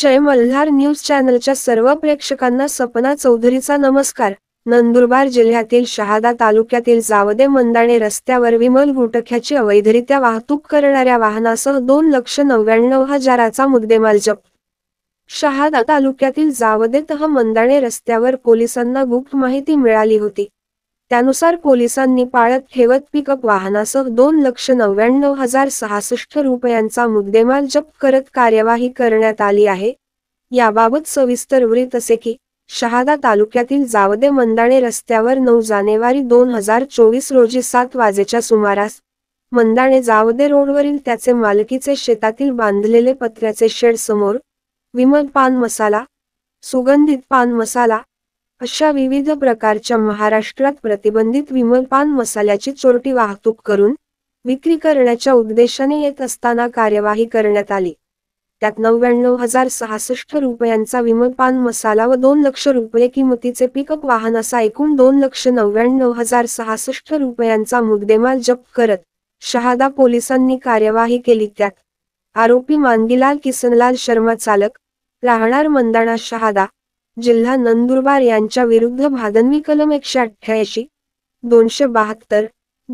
जय Malhar news चॅनलच्या सर्व प्रेक्षकांना सपना चौधरीचा नमस्कार नंदुरबार जिल्ह्यातील शहादा तालुक्यातील जावदे मंदाणे रस्त्यावर विमल गुटख्याची अवैधरित्या वाहतूक करणाऱ्या वाहनासह दोन लक्ष नव्याण्णव हजाराचा मुद्देमाल जप शहादा तालुक्यातील जावदे तह मंदाणे रस्त्यावर पोलिसांना गुप्त माहिती मिळाली होती त्यानुसार पोलिसांनी पाळत ठेवत पिकअप वाहनासह दोन लक्ष नव्याण्णव हजार सहासष्ट रुपयांचा मुद्देमाल जप्त करत कार्यवाही करण्यात आली आहे याबाबत सविस्तर वृत्त असे की शहादा तालुक्यातील जावदे मंदाणे रस्त्यावर नऊ जानेवारी दोन हजार चोवीस रोजी सात वाजेच्या सुमारास मंदाणे जावदे रोडवरील त्याचे मालकीचे शेतातील बांधलेले पत्र्याचे शेड समोर विमल पान मसाला सुगंधित पान मसाला अशा विविध प्रकारच्या महाराष्ट्रात प्रतिबंधित विमलपान मसाल्याची चोरटी वाहतूक करून विक्री करण्याच्या उद्देशाने येत असताना कार्यवाही करण्यात आली त्यात नव्याण्णव हजार सहासष्ट रुपयांचा विमलपान मसाला व दोन लक्ष रुपये किमतीचे पिकअप वाहन असा एकूण दोन लक्ष नव्याण्णव हजार सहासष्ट रुपयांचा मुद्देमाल जप्त करत शहादा पोलिसांनी कार्यवाही केली त्यात आरोपी मानगीलाल किसनलाल शर्मा चालक राहणार मंदाणा शहादा जिल्हा नंदुरबार यांच्या विरुद्ध भादनवी कलम एकशे अठ्ठ्याऐंशी दोनशे बहात्तर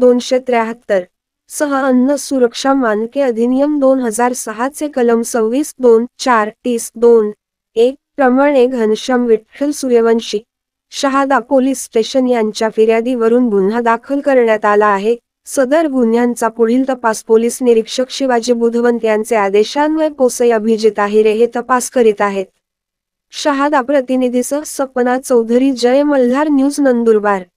दोनशे त्र्याहत्तर सह अन्न सुरक्षा मानके अधिनियम दोन हजार सहाचे कलम सव्वीस दोन चार तीस दोन एक प्रमाणे घनश्याम विठ्ठल सूर्यवंशी शहादा पोलीस स्टेशन यांच्या फिर्यादीवरून गुन्हा दाखल करण्यात आला आहे सदर गुन्ह्यांचा पुढील तपास पोलीस निरीक्षक शिवाजी बुधवंत यांचे आदेशान्वय कोसई अभिजित आहिरे हे तपास करीत आहेत शहादा प्रतिनिधीसह सपना चौधरी जय मल्हार न्यूज नंदुरबार